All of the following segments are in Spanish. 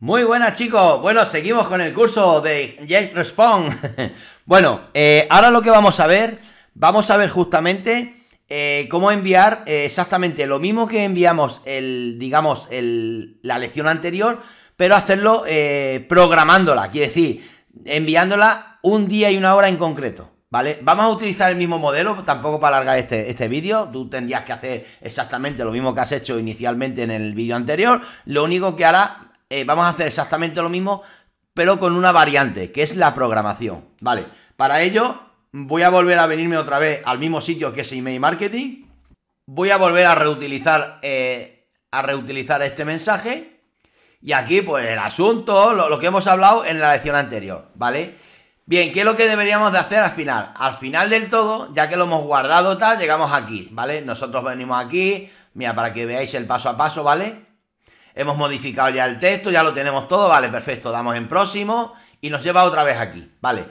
Muy buenas chicos, bueno, seguimos con el curso de Jake respond. bueno, eh, ahora lo que vamos a ver, vamos a ver justamente eh, cómo enviar eh, exactamente lo mismo que enviamos el, digamos, la lección anterior, pero hacerlo programándola, quiere decir, enviándola un día y una hora en concreto. ¿Vale? Vamos a utilizar el mismo modelo, tampoco para alargar este, este vídeo. Tú tendrías que hacer exactamente lo mismo que has hecho inicialmente en el vídeo anterior. Lo único que hará eh, vamos a hacer exactamente lo mismo, pero con una variante, que es la programación. Vale, para ello voy a volver a venirme otra vez al mismo sitio que es email marketing. Voy a volver a reutilizar, eh, a reutilizar este mensaje. Y aquí, pues, el asunto, lo, que hemos hablado en la lección anterior, ¿vale? Bien, ¿qué es lo que deberíamos de hacer al final? Al final del todo, ya que lo hemos guardado tal, llegamos aquí, ¿vale? Nosotros venimos aquí, mira, para que veáis el paso a paso, ¿vale? hemos modificado ya el texto, ya lo tenemos todo, vale, perfecto, damos en próximo y nos lleva otra vez aquí, vale.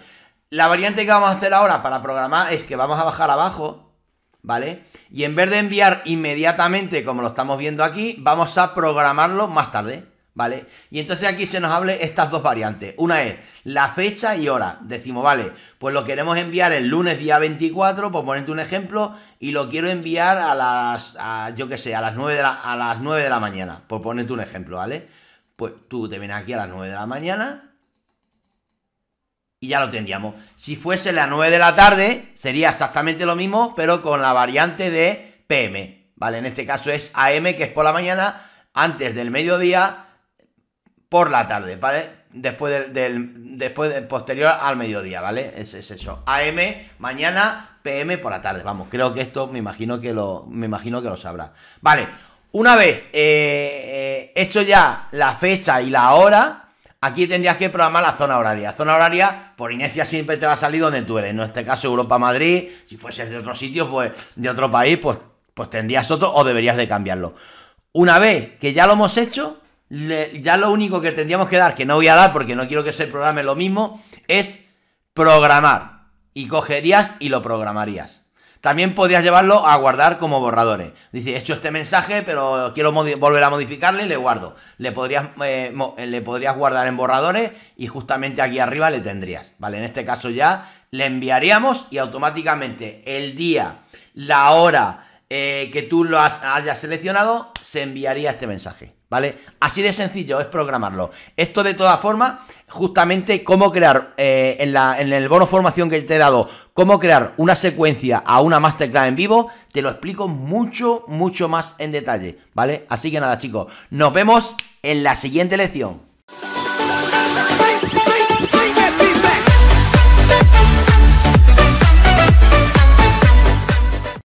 La variante que vamos a hacer ahora para programar es que vamos a bajar abajo, ¿vale? Y en vez de enviar inmediatamente como lo estamos viendo aquí, vamos a programarlo más tarde. ¿vale? Y entonces aquí se nos hable estas dos variantes. Una es la fecha y hora. Decimos, vale, pues lo queremos enviar el lunes día 24, por ponerte un ejemplo, y lo quiero enviar a las, yo qué sé, a las, 9 de la, a las 9 de la mañana, por ponerte un ejemplo, ¿vale? Pues tú te vienes aquí a las 9 de la mañana y ya lo tendríamos. Si fuese las 9 de la tarde, sería exactamente lo mismo, pero con la variante de PM, ¿vale? En este caso es AM, que es por la mañana, antes del mediodía, por la tarde, ¿vale? Después del, después posterior al mediodía, ¿vale? es eso. AM mañana, PM por la tarde. Vamos, creo que esto me imagino que lo me imagino que lo sabrá. Vale. Una vez eh, eh, hecho ya la fecha y la hora, aquí tendrías que programar la zona horaria. Zona horaria, por inercia, siempre te va a salir donde tú eres. En este caso, Europa-Madrid. Si fueses de otro sitio, pues de otro país, pues, pues tendrías otro o deberías de cambiarlo. Una vez que ya lo hemos hecho, ya lo único que tendríamos que dar, que no voy a dar porque no quiero que se programe lo mismo, es programar. Y cogerías y lo programarías. También podrías llevarlo a guardar como borradores. Dice, he hecho este mensaje, pero quiero volver a modificarle y le guardo. Le podrías, eh, eh, le podrías guardar en borradores y justamente aquí arriba le tendrías. ¿Vale? En este caso ya le enviaríamos y automáticamente el día, la hora, eh, que tú lo hayas seleccionado, se enviaría este mensaje, ¿vale? Así de sencillo es programarlo. Esto de todas formas, justamente cómo crear, eh, en, la, en el bono formación que te he dado, cómo crear una secuencia a una masterclass en vivo, te lo explico mucho, mucho más en detalle, ¿vale? Así que nada chicos, nos vemos en la siguiente lección.